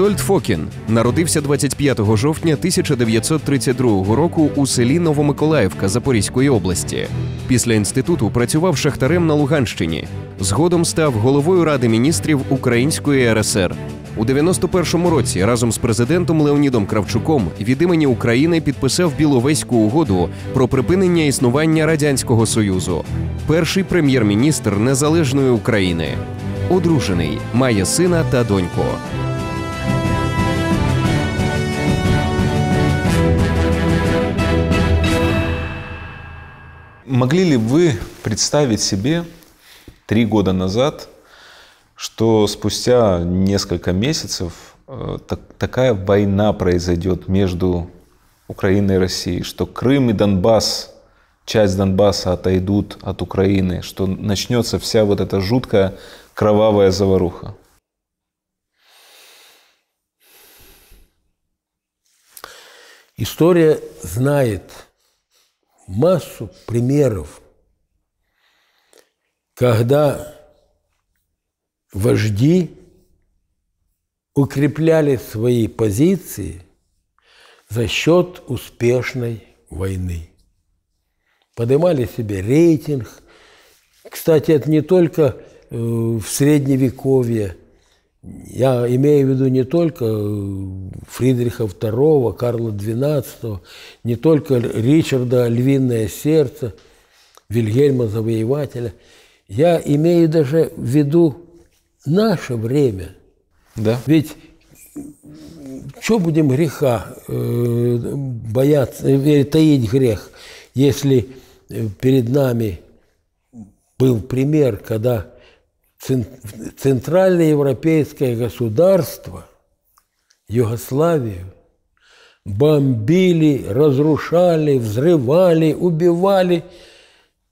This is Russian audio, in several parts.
Вітольд Фокін народився 25 жовтня 1932 року у селі Новомиколаївка Запорізької області. Після інституту працював шахтарем на Луганщині. Згодом став головою ради міністрів Української РСР. У 91-му році разом з президентом Леонідом Кравчуком від імені України підписав Біловезьку угоду про припинення існування радянського союзу. Перший прем'єр-міністр незалежної України, одружений, має сина та доньку. Могли ли вы представить себе три года назад, что спустя несколько месяцев э, так, такая война произойдет между Украиной и Россией, что Крым и Донбасс, часть Донбасса отойдут от Украины, что начнется вся вот эта жуткая кровавая заваруха? История знает – массу примеров, когда вожди укрепляли свои позиции за счет успешной войны. Поднимали себе рейтинг. Кстати, это не только э, в Средневековье – я имею в виду не только э, Фридриха II, Карла XII, не только Ричарда «Львиное сердце», Вильгельма Завоевателя. Я имею даже в виду наше время. Да. Ведь э, что будем греха э, бояться, э, таить грех, если э, перед нами был пример, когда центральное европейское государство, Югославию, бомбили, разрушали, взрывали, убивали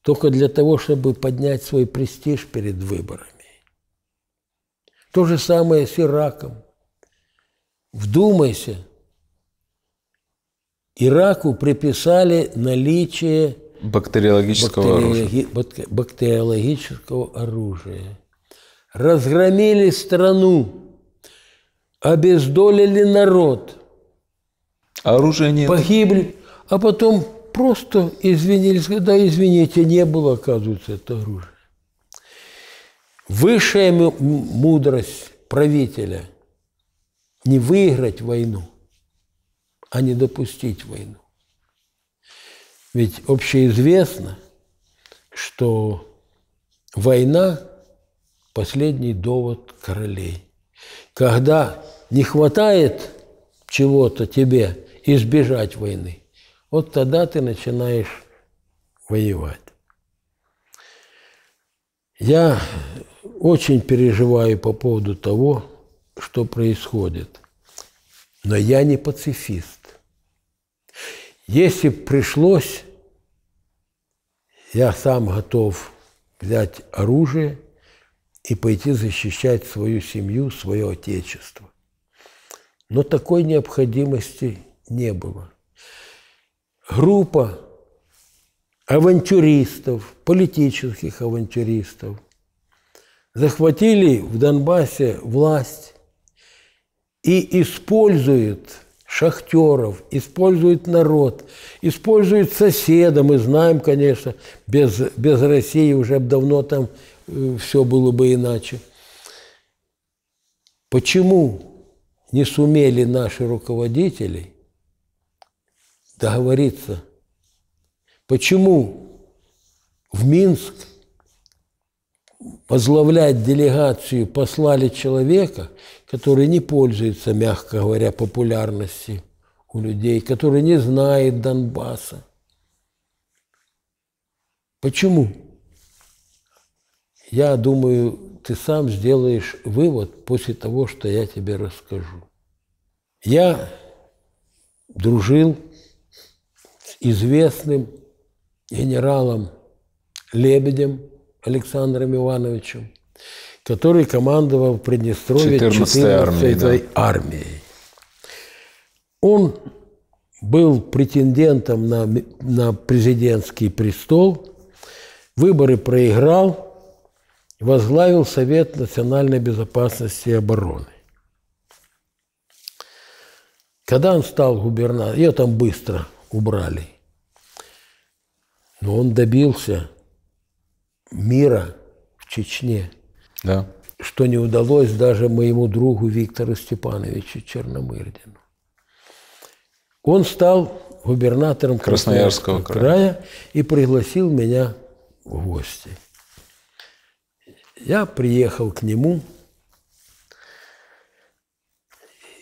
только для того, чтобы поднять свой престиж перед выборами. То же самое с Ираком. Вдумайся, Ираку приписали наличие бактериологического, бактери... оружия. бактериологического оружия разгромили страну, обездолили народ. оружия нет. Погибли. А потом просто извинились. Да, извините, не было, оказывается, это оружие. Высшая мудрость правителя – не выиграть войну, а не допустить войну. Ведь общеизвестно, что война – последний довод королей. Когда не хватает чего-то тебе избежать войны, вот тогда ты начинаешь воевать. Я очень переживаю по поводу того, что происходит. Но я не пацифист. Если пришлось, я сам готов взять оружие и пойти защищать свою семью, свое отечество. Но такой необходимости не было. Группа авантюристов, политических авантюристов, захватили в Донбассе власть и используют шахтеров, используют народ, используют соседа. Мы знаем, конечно, без, без России уже давно там Э, все было бы иначе. Почему не сумели наши руководители договориться? Почему в Минск возглавлять делегацию послали человека, который не пользуется, мягко говоря, популярностью у людей, который не знает Донбасса? Почему? Я думаю, ты сам сделаешь вывод после того, что я тебе расскажу. Я дружил с известным генералом Лебедем Александром Ивановичем, который командовал в Приднестровье 14-й армией, да. армией. Он был претендентом на, на президентский престол, выборы проиграл – возглавил Совет национальной безопасности и обороны. Когда он стал губернатором, ее там быстро убрали, но он добился мира в Чечне, да. что не удалось даже моему другу Виктору Степановичу Черномырдину. Он стал губернатором Красноярского, Красноярского края. края и пригласил меня в гости – я приехал к нему,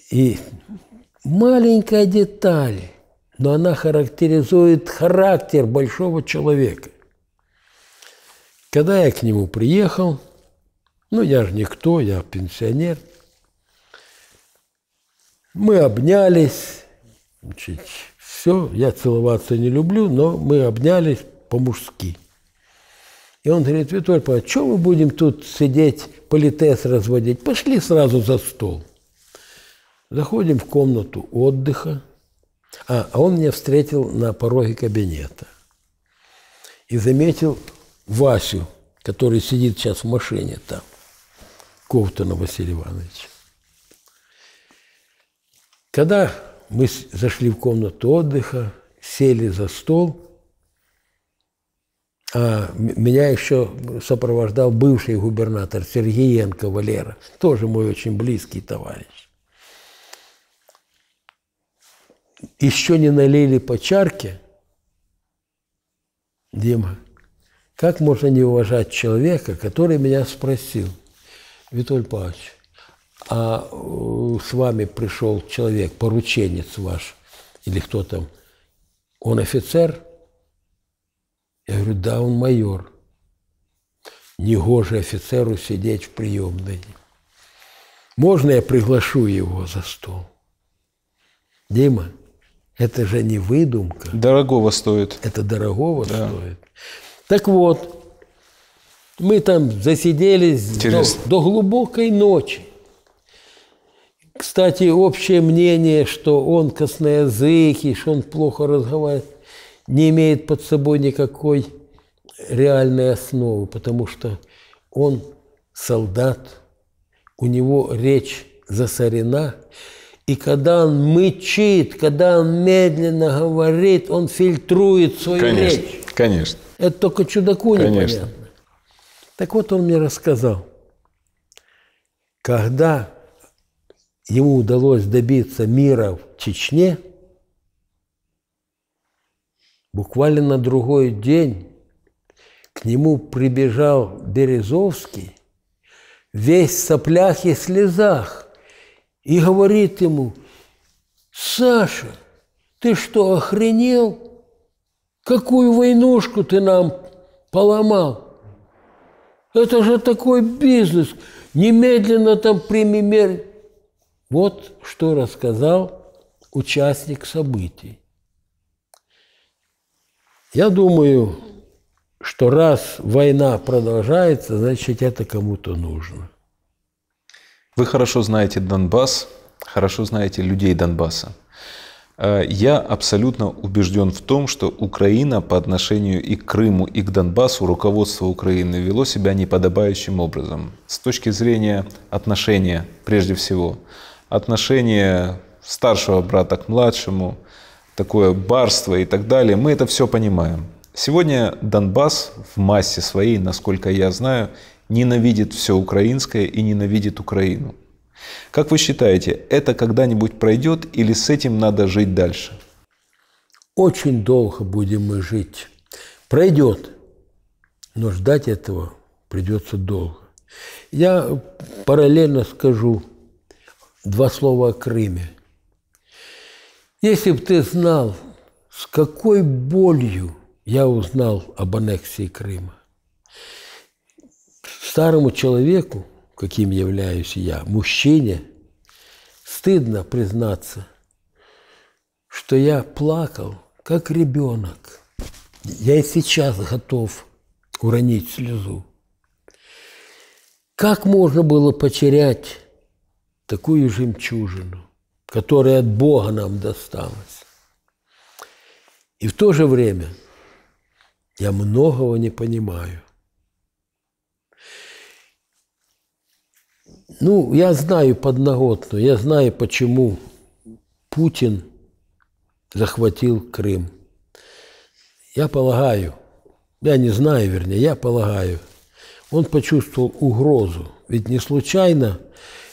и маленькая деталь, но она характеризует характер большого человека. Когда я к нему приехал, ну я же никто, я пенсионер, мы обнялись, значит, все, я целоваться не люблю, но мы обнялись по-мужски. И он говорит, Виталий Павлович, что мы будем тут сидеть, политес разводить? Пошли сразу за стол. Заходим в комнату отдыха. А, а он меня встретил на пороге кабинета. И заметил Васю, который сидит сейчас в машине там, Ковтана Василий Иванович. Когда мы зашли в комнату отдыха, сели за стол – а меня еще сопровождал бывший губернатор Сергеенко Валера, тоже мой очень близкий товарищ. Еще не налили по чарке, Дима, как можно не уважать человека, который меня спросил, Витоль Павлович, а э, с вами пришел человек, порученец ваш, или кто там, он офицер – я говорю, да, он майор. Негоже офицеру сидеть в приемной. Можно я приглашу его за стол? Дима, это же не выдумка. Дорогого стоит. Это дорогого да. стоит. Так вот, мы там засиделись до, до глубокой ночи. Кстати, общее мнение, что он косноязыкий, что он плохо разговаривает не имеет под собой никакой реальной основы, потому что он солдат, у него речь засорена, и когда он мычит, когда он медленно говорит, он фильтрует свою конечно, речь. Конечно. Это только чудаку конечно. непонятно. Так вот он мне рассказал, когда ему удалось добиться мира в Чечне – Буквально на другой день к нему прибежал Березовский, весь в соплях и слезах, и говорит ему, «Саша, ты что, охренел? Какую войнушку ты нам поломал? Это же такой бизнес! Немедленно там прими меры!» Вот что рассказал участник событий. Я думаю, что раз война продолжается, значит, это кому-то нужно. Вы хорошо знаете Донбасс, хорошо знаете людей Донбасса. Э, я абсолютно убежден в том, что Украина по отношению и к Крыму, и к Донбассу руководство Украины вело себя неподобающим образом. С точки зрения отношения, прежде всего, отношения старшего брата к младшему – такое барство и так далее. Мы это все понимаем. Сегодня Донбасс в массе своей, насколько я знаю, ненавидит все украинское и ненавидит Украину. Как вы считаете, это когда-нибудь пройдет или с этим надо жить дальше? Очень долго будем мы жить. Пройдет, но ждать этого придется долго. Я параллельно скажу два слова о Крыме – если бы ты знал, с какой болью я узнал об аннексии Крыма. Старому человеку, каким являюсь я, мужчине, стыдно признаться, что я плакал, как ребенок. Я и сейчас готов уронить слезу. Как можно было потерять такую жемчужину? которое от Бога нам досталось. И в то же время я многого не понимаю. Ну, я знаю подноготную, я знаю, почему Путин захватил Крым. Я полагаю, я не знаю, вернее, я полагаю, он почувствовал угрозу. Ведь не случайно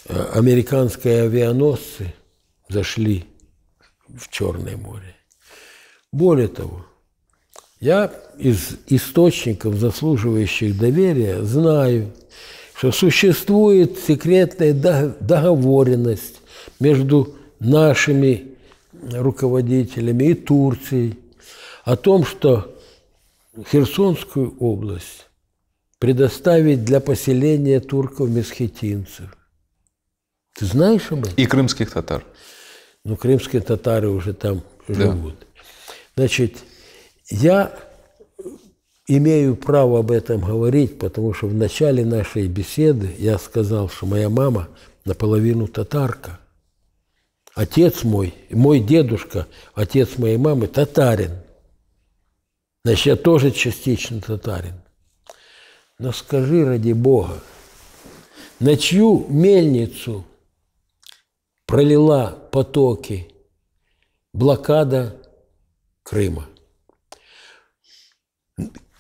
э, американские авианосцы – зашли в Черное море. Более того, я из источников, заслуживающих доверия, знаю, что существует секретная договоренность между нашими руководителями и Турцией о том, что Херсонскую область предоставить для поселения турков-месхетинцев. Ты знаешь об этом? И крымских татар но ну, крымские татары уже там живут. Значит, я имею право об этом говорить, потому что в начале нашей беседы я сказал, что моя мама наполовину татарка. Отец мой, мой дедушка, отец моей мамы татарин. Значит, я тоже частично татарин. Но скажи, ради Бога, на чью мельницу пролила потоки блокада Крыма.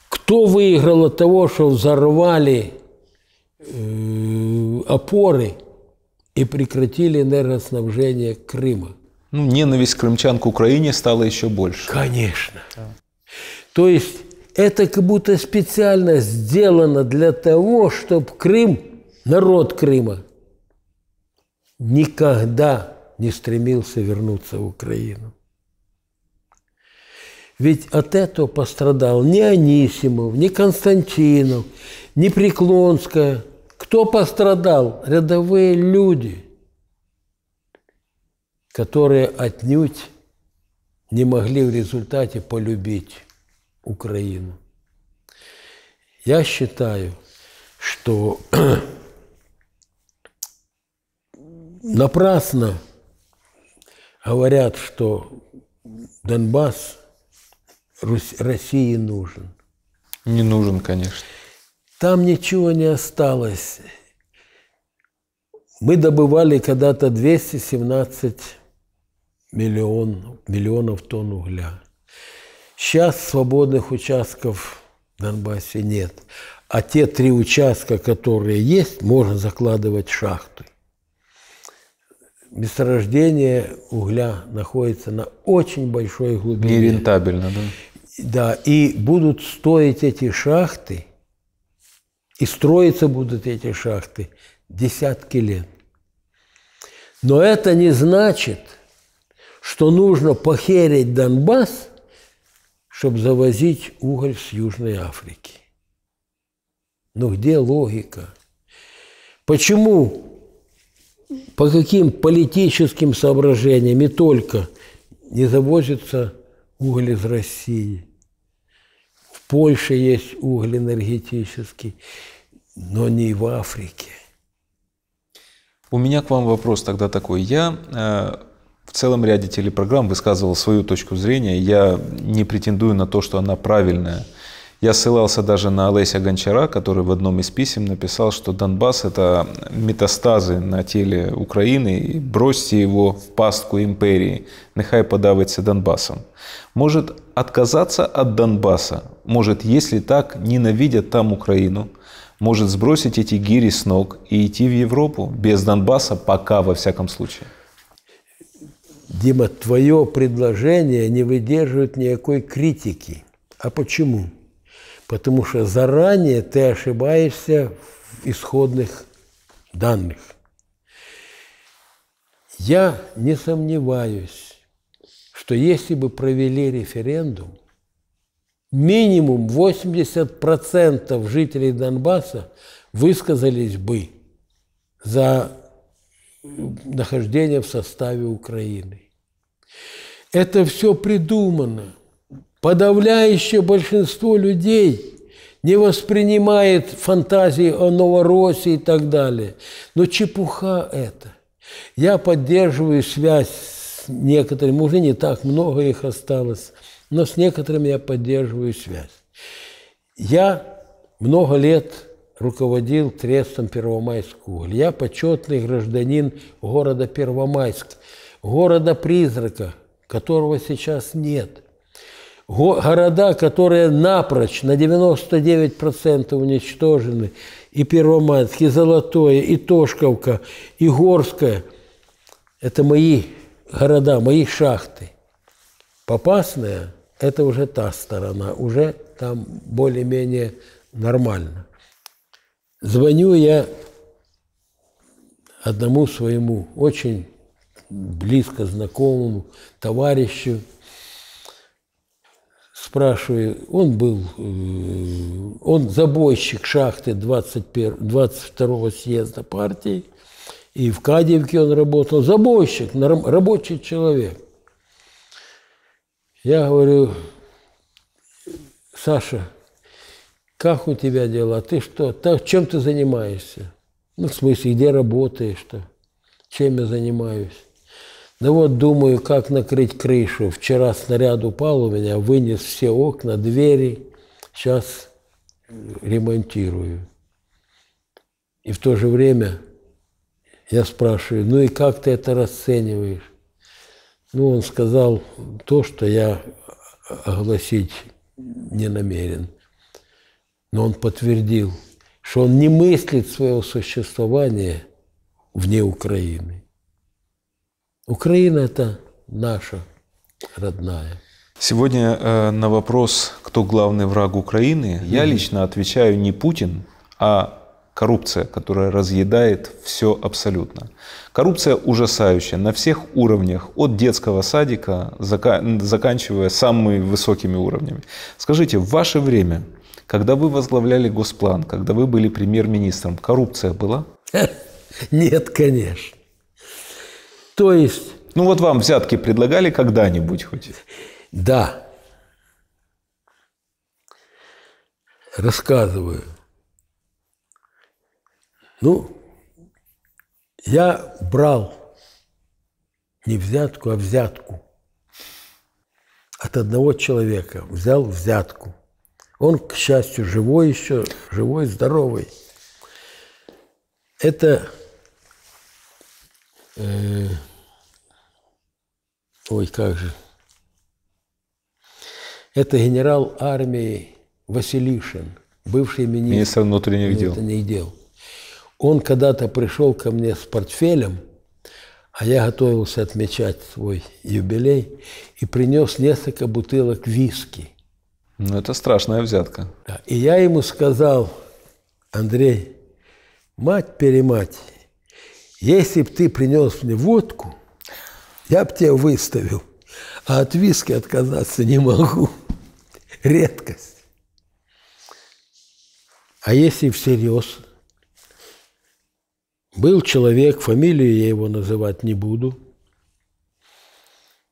Кто выиграл от того, что взорвали э, опоры и прекратили энергоснабжение Крыма? Ну, ненависть крымчан к Украине стала еще больше. Конечно. Да. То есть это как будто специально сделано для того, чтобы Крым, народ Крыма, никогда не стремился вернуться в Украину. Ведь от этого пострадал не Анисимов, не Константинов, не Преклонская. Кто пострадал? Рядовые люди, которые отнюдь не могли в результате полюбить Украину. Я считаю, что напрасно говорят, что Донбасс Русь, России нужен. Не нужен, конечно. Там ничего не осталось. Мы добывали когда-то 217 миллион, миллионов тонн угля. Сейчас свободных участков в Донбассе нет. А те три участка, которые есть, можно закладывать шахты месторождение угля находится на очень большой глубине. Нерентабельно, да? Да, и будут стоить эти шахты, и строиться будут эти шахты десятки лет. Но это не значит, что нужно похерить Донбасс, чтобы завозить уголь с Южной Африки. Ну где логика? Почему по каким политическим соображениям и только не завозится уголь из России. В Польше есть уголь энергетический, но не в Африке. У меня к вам вопрос тогда такой. Я э, в целом ряде телепрограмм высказывал свою точку зрения. Я не претендую на то, что она правильная – я ссылался даже на Олеся Гончара, который в одном из писем написал, что Донбасс – это метастазы на теле Украины, и бросьте его в пастку империи, нехай подавится Донбассом. Может, отказаться от Донбасса? Может, если так, ненавидят там Украину? Может, сбросить эти гири с ног и идти в Европу? Без Донбасса пока, во всяком случае. Дима, твое предложение не выдерживает никакой критики. А почему? потому что заранее ты ошибаешься в исходных данных. Я не сомневаюсь, что если бы провели референдум, минимум 80% жителей Донбасса высказались бы за нахождение в составе Украины. Это все придумано. Подавляющее большинство людей не воспринимает фантазии о Новороссии и так далее. Но чепуха это. Я поддерживаю связь с некоторыми, уже не так много их осталось, но с некоторыми я поддерживаю связь. Я много лет руководил трестом Первомайск Я почетный гражданин города Первомайск, города-призрака, которого сейчас нет – города, которые напрочь на 99% уничтожены, и Первомайск, и Золотое, и Тошковка, и Горская – это мои города, мои шахты. Попасная – это уже та сторона, уже там более-менее нормально. Звоню я одному своему очень близко знакомому товарищу – спрашиваю, он был, э, он забойщик шахты 21, 22 съезда партии, и в Кадевке он работал, забойщик, рабочий человек. Я говорю, Саша, как у тебя дела? Ты что? Так, чем ты занимаешься? Ну, в смысле, где работаешь-то? Чем я занимаюсь? Да ну вот думаю, как накрыть крышу. Вчера снаряд упал у меня, вынес все окна, двери. Сейчас э, ремонтирую. И в то же время я спрашиваю, ну и как ты это расцениваешь? Ну, он сказал то, что я огласить не намерен. Но он подтвердил, что он не мыслит своего существования вне Украины. Украина – это наша родная. Сегодня э, на вопрос, кто главный враг Украины, я лично отвечаю не Путин, а коррупция, которая разъедает все абсолютно. Коррупция ужасающая на всех уровнях, от детского садика, зака- заканчивая самыми высокими уровнями. Скажите, в ваше время, когда вы возглавляли Госплан, когда вы были премьер-министром, коррупция была? Нет, конечно. То есть... Ну вот вам взятки предлагали когда-нибудь хоть? Да. Рассказываю. Ну, я брал не взятку, а взятку. От одного человека взял взятку. Он, к счастью, живой еще, живой, здоровый. Это э, Ой, как же. Это генерал армии Василишин, бывший министр, министр внутренних, внутренних дел. дел. Он когда-то пришел ко мне с портфелем, а я готовился отмечать свой юбилей, и принес несколько бутылок виски. Ну, это страшная взятка. И я ему сказал, Андрей, мать-перемать, если бы ты принес мне водку, я бы тебя выставил, а от виски отказаться не могу. Редкость. А если всерьез? Был человек, фамилию я его называть не буду,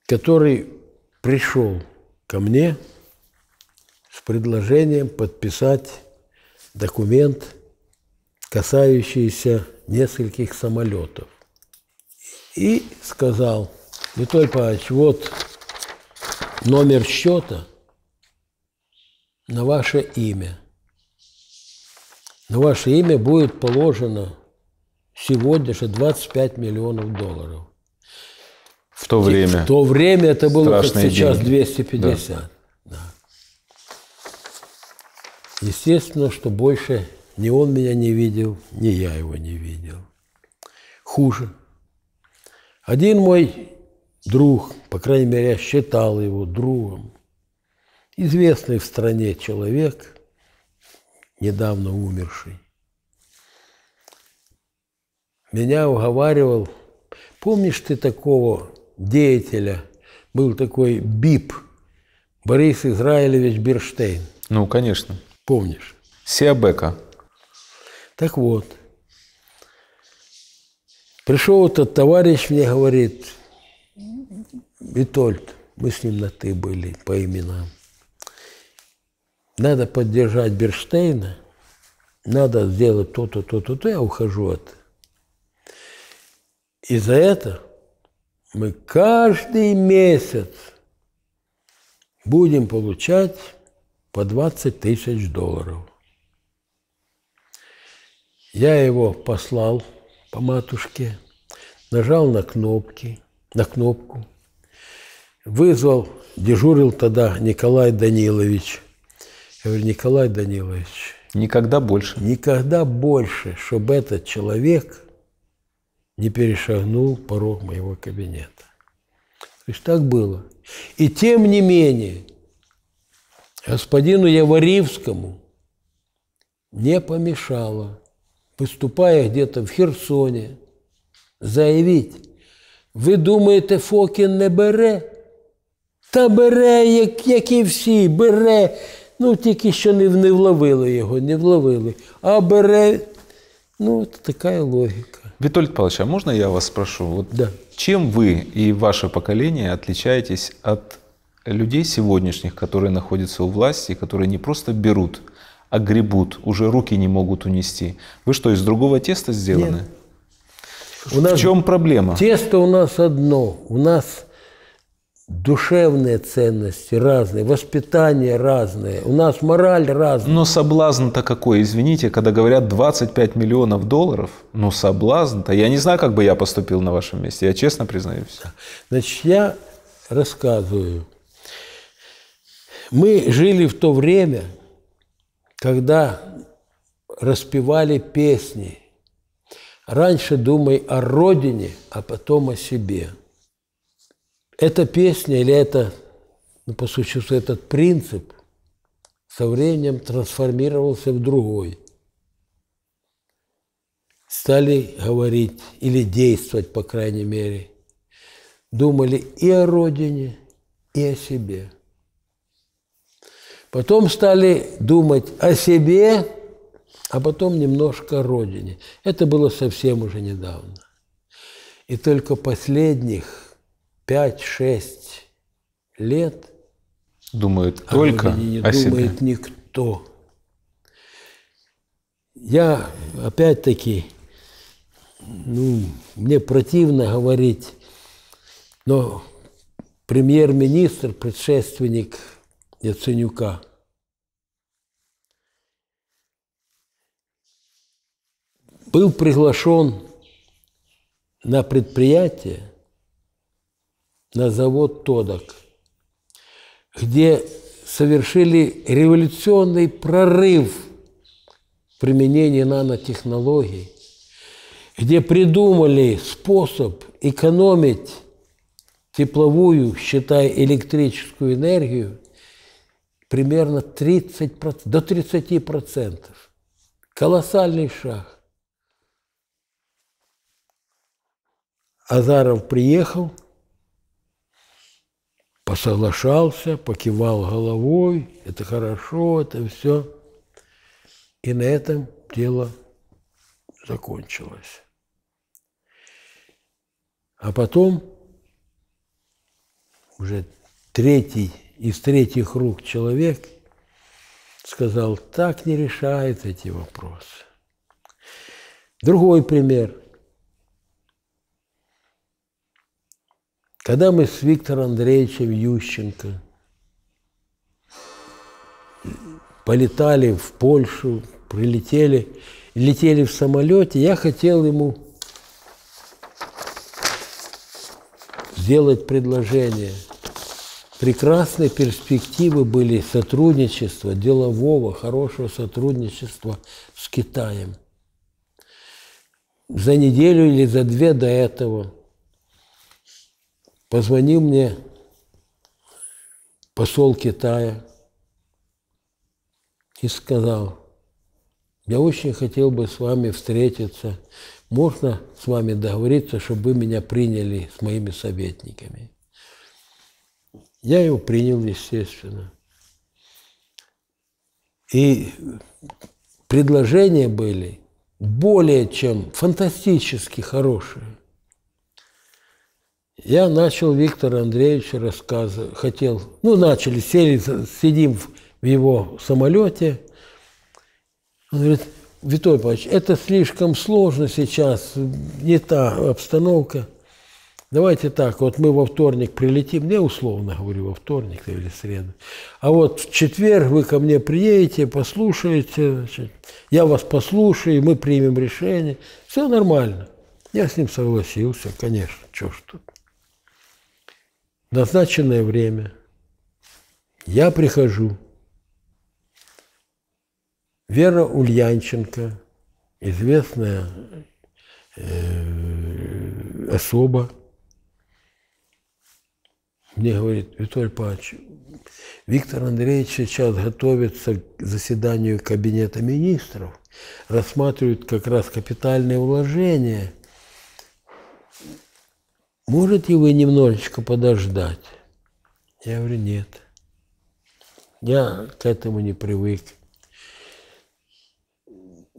который пришел ко мне с предложением подписать документ, касающийся нескольких самолетов. И сказал – Витоль Павлович, вот номер счета на ваше имя. На ваше имя будет положено сегодня же 25 миллионов долларов. В то время. В то время это было, как сейчас, деньги. 250. Да. Да. Естественно, что больше ни он меня не видел, ни я его не видел. Хуже. Один мой друг, по крайней мере, я считал его другом, известный в стране человек, недавно умерший, меня уговаривал, помнишь ты такого деятеля, был такой БИП, Борис Израилевич Берштейн. Ну, конечно. Помнишь? Сиабека. Так вот, пришел этот товарищ, мне говорит, Витольд, мы с ним на «ты» были по именам. Надо поддержать Берштейна, надо сделать то-то, то-то, то, я ухожу от. И за это мы каждый месяц будем получать по 20 тысяч долларов. Я его послал по матушке, нажал на кнопки, на кнопку – вызвал, дежурил тогда Николай Данилович. Я говорю, Николай Данилович. Никогда больше. Никогда больше, чтобы этот человек не перешагнул порог моего кабинета. То есть так было. И тем не менее, господину Яворивскому не помешало, выступая где-то в Херсоне, заявить, вы думаете, Фокин не берет?" Та бере, як як і всі, бере. Ну, тільки що не не вловили його, не вловили. А бере, ну, така логіка. Витольд Павлович, а можно я вас спрошу? Вот да. Чем вы и ваше поколение отличаетесь от людей сегодняшних, которые находятся у власти, которые не просто берут, а гребут, уже руки не могут унести? Вы что, из другого теста сделаны? в чем проблема? Тесто у нас одно. У нас душевные ценности разные, воспитание разное, у нас мораль разная. Но соблазн-то какой, извините, когда говорят 25 миллионов долларов, ну соблазн-то, я не знаю, как бы я поступил на вашем месте, я честно признаюсь. Значит, я рассказываю. Мы жили в то время, когда распевали песни. Раньше думай о родине, а потом о себе – эта песня или это, ну, по существу, этот принцип со временем трансформировался в другой. Стали говорить или действовать, по крайней мере. Думали и о родине, и о себе. Потом стали думать о себе, а потом немножко о родине. Это было совсем уже недавно. И только последних 5-6 лет думают только не о думает себе. никто. Я опять-таки, ну, мне противно говорить, но премьер-министр, предшественник Яценюка, был приглашен на предприятие, на завод «Тодок», где совершили революционный прорыв применения нанотехнологий, где придумали способ экономить тепловую, считая электрическую энергию, примерно 30%, до 30%. Колоссальный шаг. Азаров приехал – посоглашался, покивал головой, это хорошо, это все. И на этом дело закончилось. А потом уже третий из третьих рук человек сказал, так не решает эти вопросы. Другой пример – Когда мы с Виктором Андреевичем Ющенко полетали в Польшу, прилетели, летели в самолете, я хотел ему сделать предложение. Прекрасные перспективы были сотрудничества, делового, хорошего сотрудничества с Китаем. За неделю или за две до этого – Позвонил мне посол Китая и сказал, я очень хотел бы с вами встретиться. Можно с вами договориться, чтобы вы меня приняли с моими советниками? Я его принял, естественно. И предложения были более чем фантастически хорошие. Я начал Виктора Андреевича рассказывать, хотел, ну, начали, сели, сидим в его самолете. Он говорит, "Витой Павлович, это слишком сложно сейчас, не та обстановка. Давайте так, вот мы во вторник прилетим, я условно говорю, во вторник или среду. А вот в четверг вы ко мне приедете, послушаете, значит, я вас послушаю, мы примем решение. Все нормально. Я с ним согласился, конечно, что ж тут назначенное время я прихожу. Вера Ульянченко, известная э, особа, мне говорит, Виталий Павлович, Виктор Андреевич сейчас готовится к заседанию Кабинета министров, рассматривает как раз капитальные вложения – можете вы немножечко подождать? Я говорю, нет. Я к этому не привык.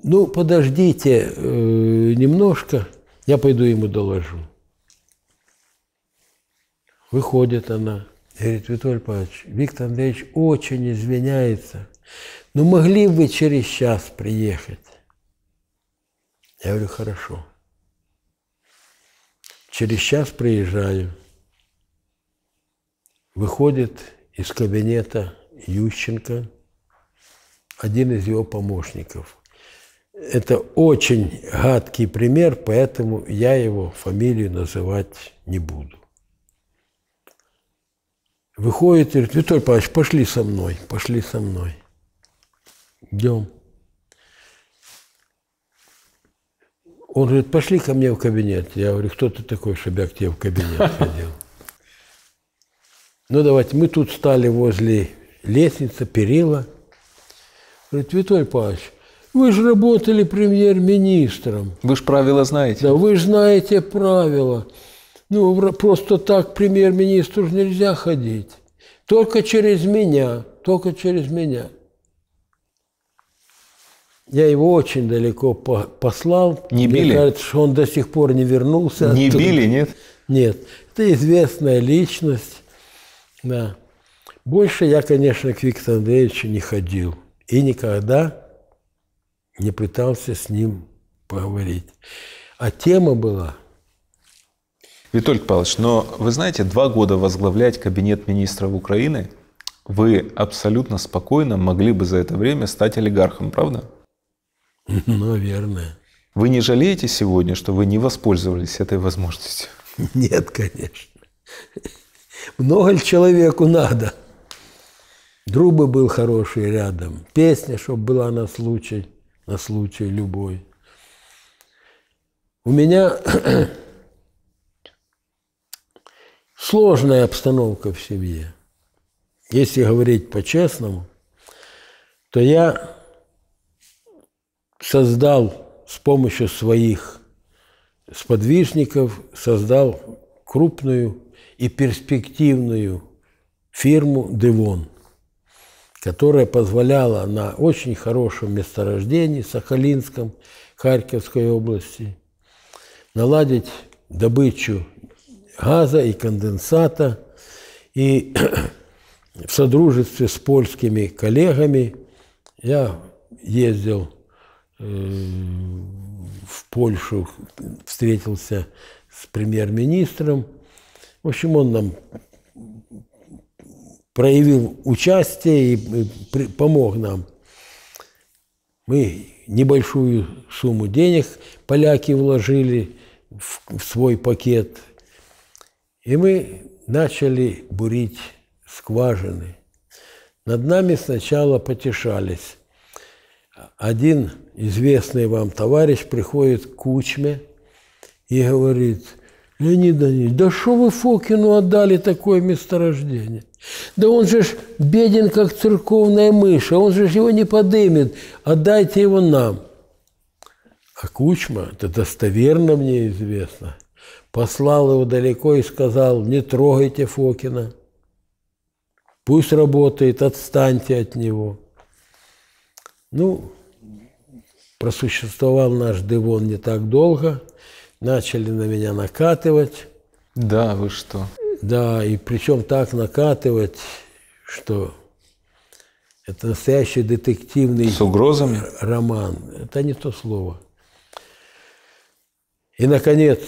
Ну, подождите э, немножко, я пойду ему доложу. Выходит она, говорит, Витоль Павлович, Виктор Андреевич очень извиняется, но ну, могли бы вы через час приехать. Я говорю, хорошо. Через час приезжаю. Выходит из кабинета Ющенко, один из его помощников. Это очень гадкий пример, поэтому я его фамилию называть не буду. Выходит и говорит, Виталий Павлович, пошли со мной, пошли со мной. Идем. Он говорит, пошли ко мне в кабинет. Я говорю, кто ты такой, чтобы я к тебе в кабинет ходил? Ну, давайте, мы тут стали возле лестницы, перила. Говорит, Виталий Павлович, вы же работали премьер-министром. Вы же правила знаете. Да, вы же знаете правила. Ну, просто так премьер-министру же нельзя ходить. Только через меня, только через меня. Я его очень далеко по послал. Не Мне били? кажется, что он до сих пор не вернулся. Не оттуда. били, нет? Нет. Это известная личность. Да. Больше я, конечно, к Виктору Андреевичу не ходил. И никогда не пытался с ним поговорить. А тема была... Витольд Павлович, но вы знаете, два года возглавлять кабинет министров Украины, вы абсолютно спокойно могли бы за это время стать олигархом, правда? Наверное. Вы не жалеете сегодня, что вы не воспользовались этой возможностью? Нет, конечно. Много ли человеку надо? Друг бы был хороший рядом, песня, чтобы была на случай, на случай любой. У меня сложная обстановка в семье. Если говорить по-честному, то я создал с помощью своих сподвижников, создал крупную и перспективную фирму «Девон», которая позволяла на очень хорошем месторождении, Сахалинском, Харьковской области, наладить добычу газа и конденсата. И в содружестве с польскими коллегами я ездил – Э, в Польшу, встретился с премьер-министром. В общем, он нам проявил участие и помог нам. Мы небольшую сумму денег поляки вложили в, в свой пакет. И мы начали бурить скважины. Над нами сначала потешались. Один известный вам товарищ приходит к Кучме и говорит, Леонид Данилович, да что вы Фокину отдали такое месторождение? Да он же ж беден, как церковная мышь, а он же ж его не подымет, отдайте его нам. А Кучма, это достоверно мне известно, послал его далеко и сказал, не трогайте Фокина, пусть работает, отстаньте от него. Ну, Просуществовал наш Девон не так долго, начали на меня накатывать. Да, вы что? Да, и причем так накатывать, что это настоящий детективный С угрозами? роман. Это не то слово. И, наконец,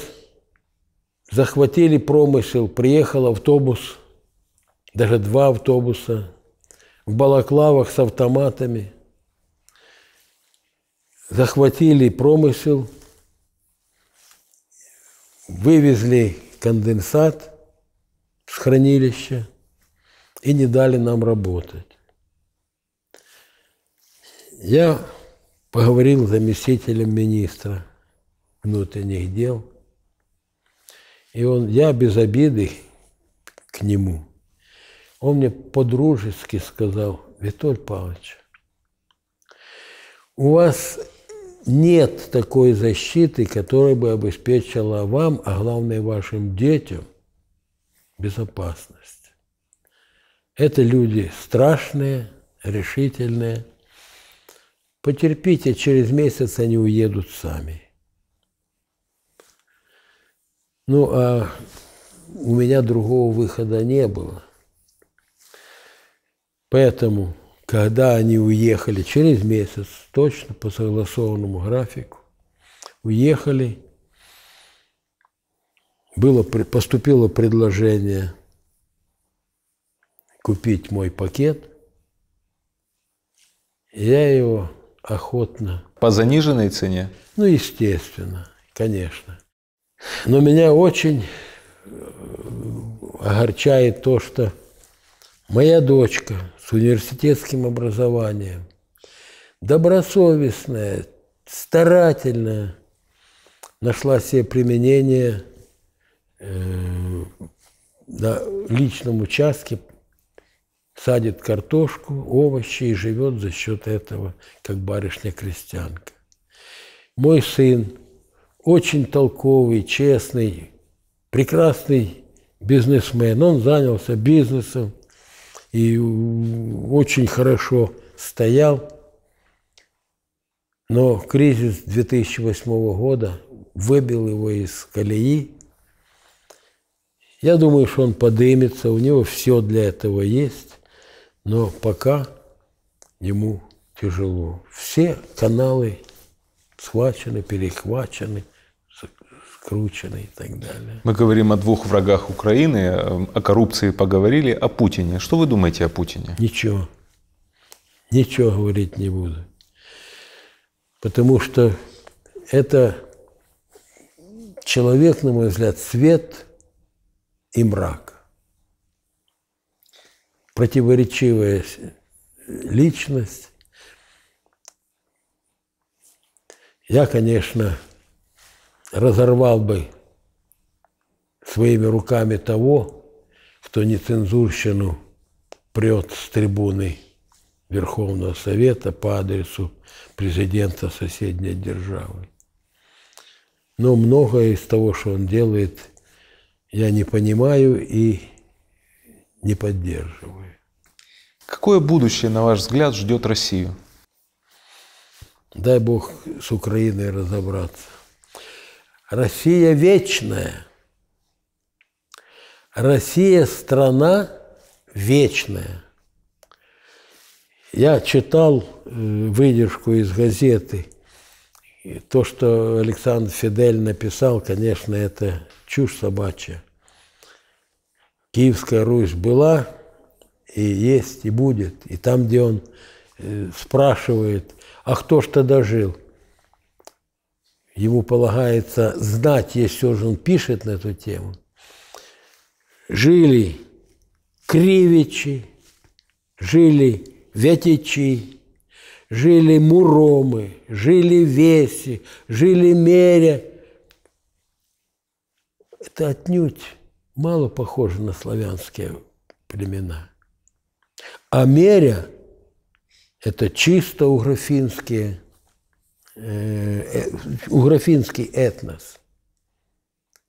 захватили промысел, приехал автобус, даже два автобуса, в балаклавах с автоматами – захватили промысел, вывезли конденсат с хранилища и не дали нам работать. Я поговорил с заместителем министра внутренних дел, и он, я без обиды к нему, он мне по-дружески сказал, Витоль Павлович, у вас нет такой защиты, которая бы обеспечила вам, а главное вашим детям, безопасность. Это люди страшные, решительные. Потерпите, через месяц они уедут сами. Ну, а у меня другого выхода не было. Поэтому когда они уехали через месяц, точно по согласованному графику, уехали, было, поступило предложение купить мой пакет, я его охотно... По заниженной цене? Ну, естественно, конечно. Но меня очень э, огорчает то, что Моя дочка с университетским образованием, добросовестная, старательная, нашла себе применение э, на личном участке, садит картошку, овощи и живет за счет этого, как барышня-крестьянка. Мой сын очень толковый, честный, прекрасный бизнесмен. Он занялся бизнесом, и очень хорошо стоял. Но кризис 2008 года выбил его из колеи. Я думаю, что он подымется, у него все для этого есть, но пока ему тяжело. Все каналы схвачены, перехвачены скручено и так далее. Мы говорим о двух врагах Украины, э, о коррупции поговорили, о Путине. Что вы думаете о Путине? Ничего. Ничего говорить не буду. Потому что это человек, на мой взгляд, свет и мрак. Противоречивая личность. Я, конечно, разорвал бы своими руками того, кто нецензурщину прет с трибуны Верховного Совета по адресу президента соседней державы. Но многое из того, что он делает, я не понимаю и не поддерживаю. Какое будущее, на ваш взгляд, ждет Россию? Дай Бог с Украиной разобраться. Россия вечная. Россия – страна вечная. Я читал э, выдержку из газеты. И то, что Александр Фидель написал, конечно, это чушь собачья. Киевская Русь была и есть, и будет. И там, где он э, спрашивает, а кто ж тогда жил – ему полагается знать, если же он пишет на эту тему, жили кривичи, жили вятичи, жили муромы, жили веси, жили меря. Это отнюдь мало похоже на славянские племена. А меря – это чисто уграфинские э, э уграфинский этнос.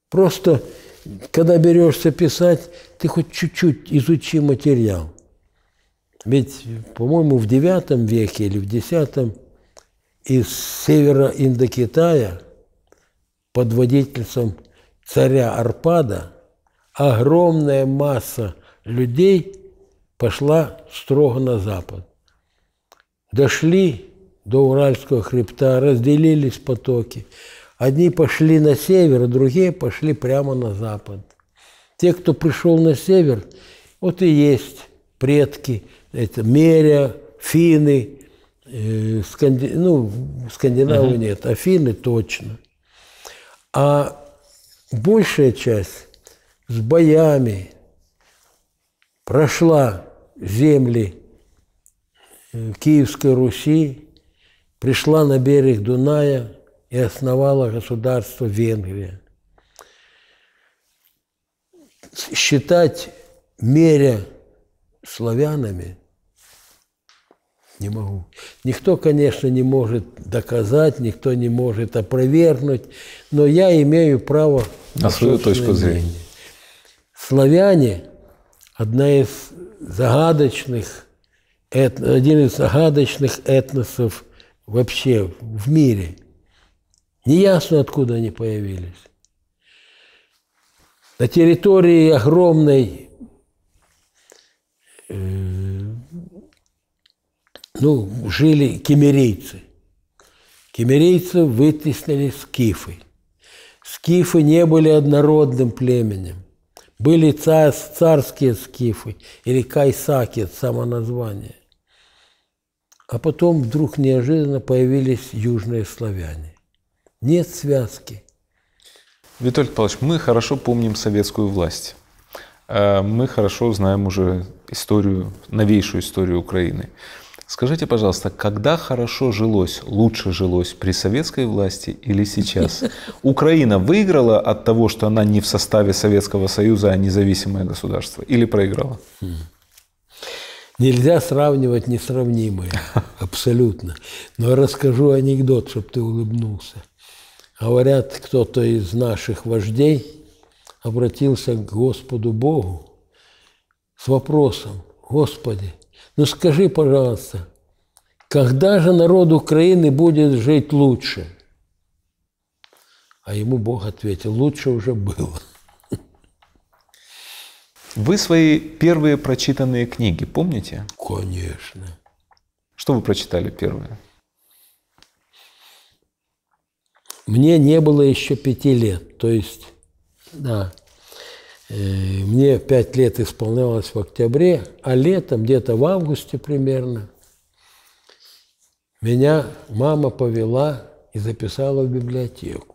Просто, когда берешься писать, ты хоть чуть-чуть изучи материал. Ведь, по-моему, в IX веке или в X из севера Индокитая под водительством царя Арпада огромная масса людей пошла строго на запад. Дошли до Уральского хребта, разделились потоки. Одни пошли на север, другие пошли прямо на запад. Те, кто пришел на север, вот и есть предки, это Меря, фины, э, сканди... ну, скандинавы uh-huh. нет, а фины точно. А большая часть с боями прошла земли э, Киевской Руси, пришла на берег Дуная и основала государство Венгрия. Считать меря славянами не могу. Никто, конечно, не может доказать, никто не может опровергнуть, но я имею право на свою точку зрения. Мнение. Славяне – одна из загадочных, один из загадочных этносов – вообще в мире. Неясно, откуда они появились. На территории огромной, э, ну, жили кемерийцы. Кемерийцев вытеснили скифы. Скифы не были однородным племенем. Были царские скифы или кайсаки, это само название. А потом вдруг неожиданно появились южные славяне. Нет связки. Витольд Павлович, мы хорошо помним советскую власть. Э, мы хорошо знаем уже историю, новейшую историю Украины. Скажите, пожалуйста, когда хорошо жилось, лучше жилось при советской власти или сейчас? Украина выиграла от того, что она не в составе Советского Союза, а независимое государство, или проиграла? Хм. Нельзя сравнивать несравнимые, абсолютно. Но я расскажу анекдот, чтобы ты улыбнулся. Говорят, кто-то из наших вождей обратился к Господу Богу с вопросом, Господи, ну скажи, пожалуйста, когда же народ Украины будет жить лучше? А ему Бог ответил, лучше уже было. Вы свои первые прочитанные книги помните? Конечно. Что вы прочитали первое? Мне не было еще пяти лет, то есть, да, э, мне пять лет исполнялось в октябре, а летом, где-то в августе примерно, меня мама повела и записала в библиотеку.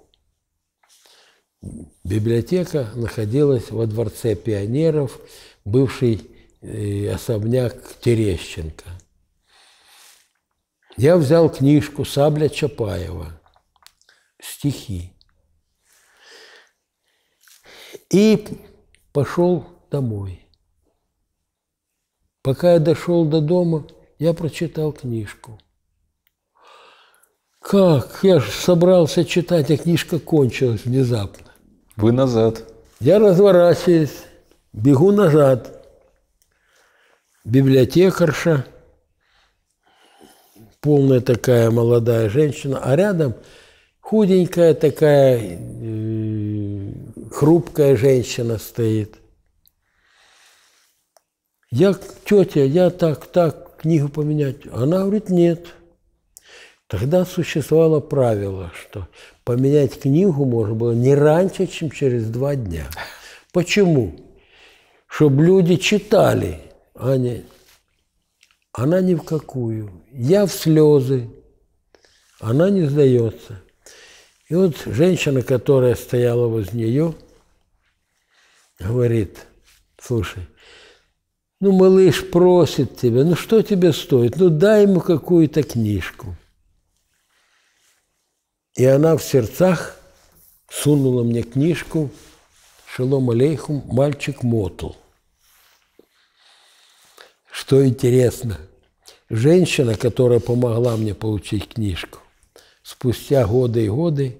Библиотека находилась во дворце пионеров, бывший э, особняк Терещенко. Я взял книжку «Сабля Чапаева», стихи, и пошел домой. Пока я дошел до дома, я прочитал книжку. Как? Я же собрался читать, а книжка кончилась внезапно. Вы назад. Я разворачиваюсь, бегу назад. Библиотекарша, полная такая молодая женщина, а рядом худенькая такая э, хрупкая женщина стоит. Я тетя, я так, так, книгу поменять. Она говорит, нет. Тогда существовало правило, что поменять книгу можно было не раньше, чем через два дня. Почему? Чтобы люди читали, а не... Она ни в какую. Я в слезы. Она не сдается. И вот женщина, которая стояла возле нее, говорит, слушай, ну, малыш просит тебя, ну, что тебе стоит? Ну, дай ему какую-то книжку. И она в сердцах сунула мне книжку «Шелом алейхум. Мальчик Мотул». Что интересно, женщина, которая помогла мне получить книжку, спустя годы и годы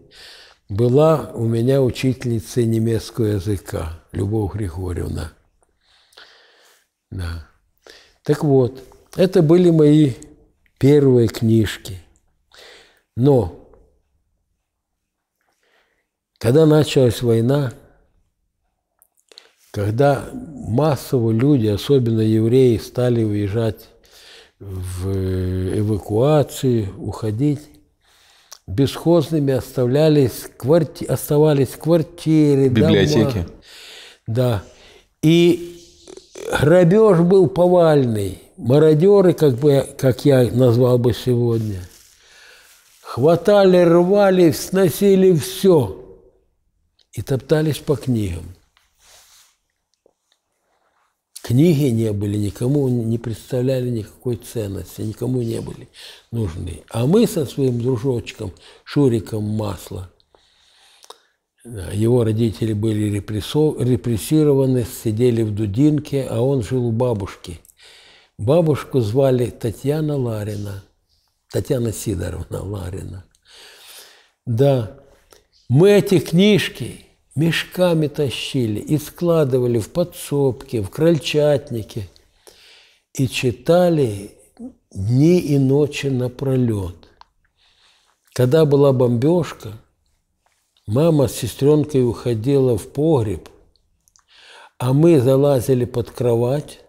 была у меня учительницей немецкого языка, Любовь Григорьевна. Да. Так вот, это были мои первые книжки. Но когда началась война, когда массово люди, особенно евреи, стали уезжать в э, эвакуации, уходить, бесхозными оставлялись кварти... оставались квартиры, библиотеки. Дома. Да. И грабеж был повальный. Мародеры, как, бы, как я назвал бы сегодня, хватали, рвали, сносили все и топтались по книгам. Книги не были, никому не представляли никакой ценности, никому не были нужны. А мы со своим дружочком Шуриком Масло, его родители были репрессированы, сидели в Дудинке, а он жил у бабушки. Бабушку звали Татьяна Ларина, Татьяна Сидоровна Ларина. Да, мы эти книжки мешками тащили и складывали в подсобке, в крольчатнике. И читали дни и ночи напролет. Когда была бомбежка, мама с сестренкой уходила в погреб, а мы залазили под кровать.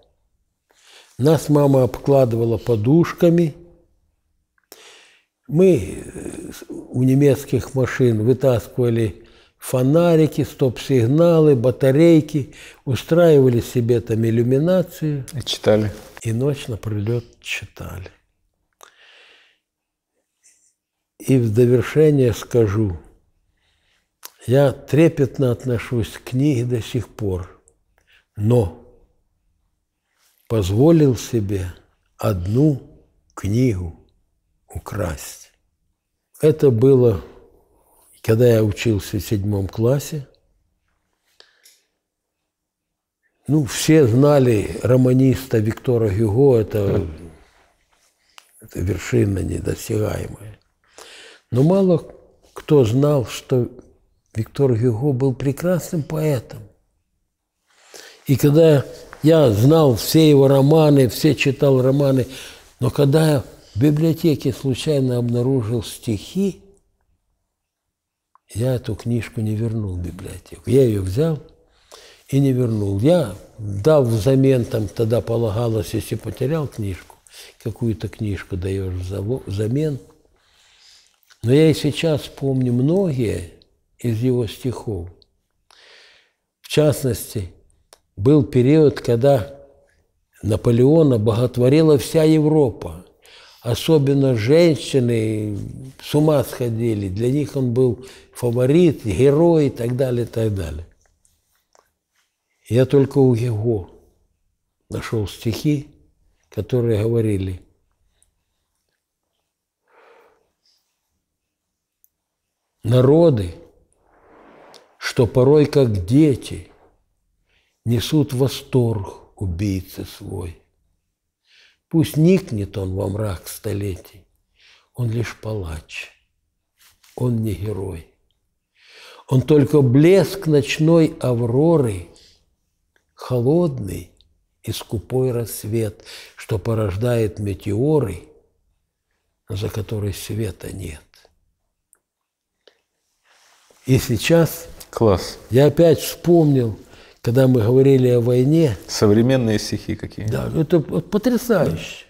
Нас мама обкладывала подушками. Мы э, у немецких машин вытаскивали фонарики, стоп-сигналы, батарейки, устраивали себе там иллюминацию. И читали. И ночь напролет читали. И в довершение скажу, я трепетно отношусь к книге до сих пор, но позволил себе одну книгу украсть. Это было когда я учился в седьмом классе, ну, все знали романиста Виктора Гюго, это, это вершина недосягаемая. Но мало кто знал, что Виктор Гюго был прекрасным поэтом. И когда я знал все его романы, все читал романы, но когда я в библиотеке случайно обнаружил стихи, я эту книжку не вернул в библиотеку. Я ее взял и не вернул. Я дал взамен, там тогда полагалось, если потерял книжку, какую-то книжку даешь взамен. Но я и сейчас помню многие из его стихов. В частности, был период, когда Наполеона боготворила вся Европа. Особенно женщины с ума сходили. Для них он был фаворит, герой и так далее, и так далее. Я только у его нашел стихи, которые говорили «Народы, что порой как дети, несут восторг убийцы свой. Пусть никнет он во мрак столетий, он лишь палач, он не герой». Он только блеск ночной авроры, холодный и скупой рассвет, что порождает метеоры, за которые света нет. И сейчас Класс. я опять вспомнил, когда мы говорили о войне. Современные стихи какие. Да, ну это потрясающе.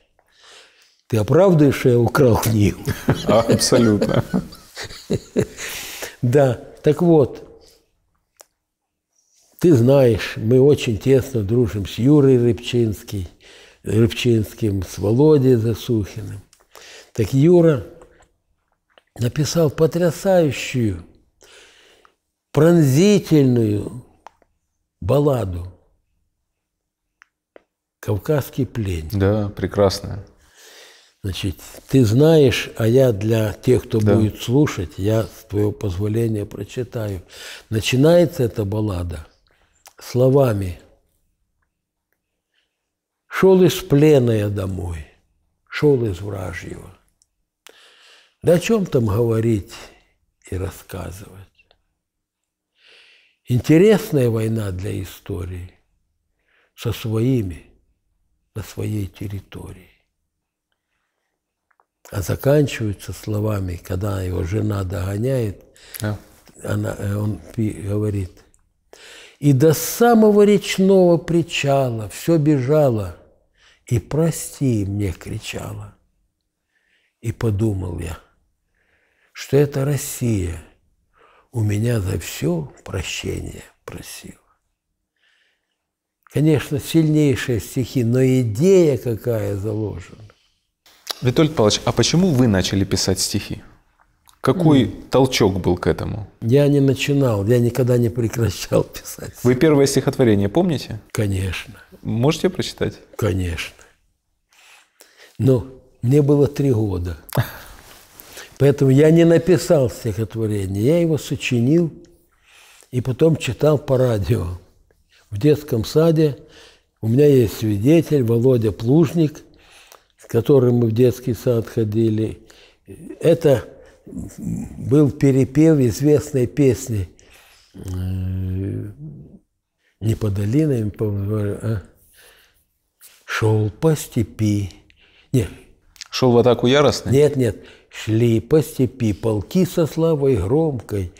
Ты оправдываешь, что я украл книгу? Абсолютно. Да. Так вот, ты знаешь, мы очень тесно дружим с Юрой Рыбчинский, Рыбчинским, с Володей Засухиным. Так Юра написал потрясающую, пронзительную балладу «Кавказский плен». Да, прекрасная. Значит, ты знаешь, а я для тех, кто да. будет слушать, я, с твоего позволения, прочитаю. Начинается эта баллада словами «Шел из плена я домой, шел из вражьего». Да о чем там говорить и рассказывать? Интересная война для истории со своими на своей территории а заканчиваются словами, когда его жена догоняет, а? она, э, он говорит, «И до самого речного причала все бежало, и прости мне кричала». И подумал я, что это Россия у меня за все прощение просила. Конечно, сильнейшие стихи, но идея какая заложена. Витольд Павлович, а почему вы начали писать стихи? Какой mm. толчок был к этому? Я не начинал, я никогда не прекращал писать. Вы первое стихотворение помните? Конечно. Можете прочитать? Конечно. Но ну, мне было три года. Поэтому я не написал стихотворение, я его сочинил и потом читал по радио. В детском саде у меня есть свидетель Володя Плужник – которым мы в детский сад ходили, это был перепев известной песни э, не по долинам, по, а шел по степи. Нет. Шел в атаку яростно? Нет, нет. Шли по степи полки со славой громкой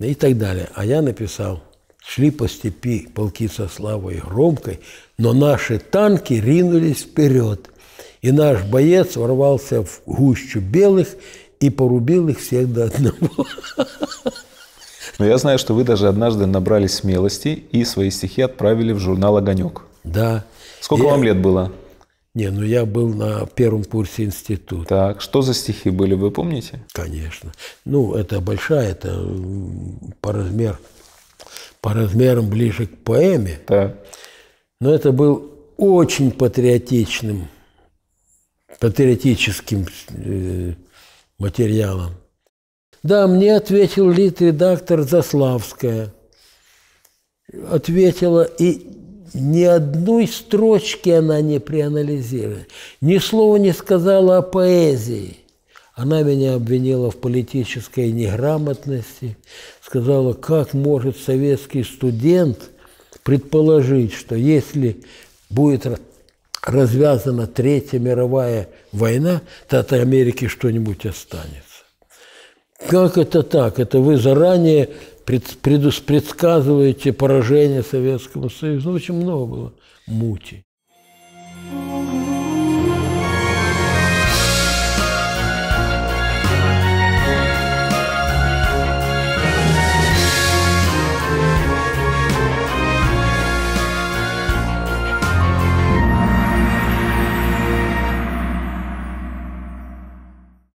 и так далее. А я написал, шли по степи полки со славой громкой, но наши танки ринулись вперед – и наш боец ворвался в гущу белых и порубил их всех до одного. Но я знаю, что вы даже однажды набрали смелости и свои стихи отправили в журнал «Огонек». Да. Сколько я... вам лет было? Не, ну я был на первом курсе института. Так, что за стихи были, вы помните? Конечно. Ну, это большая, это по размеру, по размерам ближе к поэме. Да. Но это был очень патриотичным патриотическим э, материалом. Да, мне ответил лид-редактор Заславская. Ответила, и ни одной строчки она не прианализировала, Ни слова не сказала о поэзии. Она меня обвинила в политической неграмотности. Сказала, как может советский студент предположить, что если будет развязана Третья мировая война, то от Америки что-нибудь останется. Как это так? Это вы заранее предсказываете поражение Советскому Союзу. Ну, очень много было мути.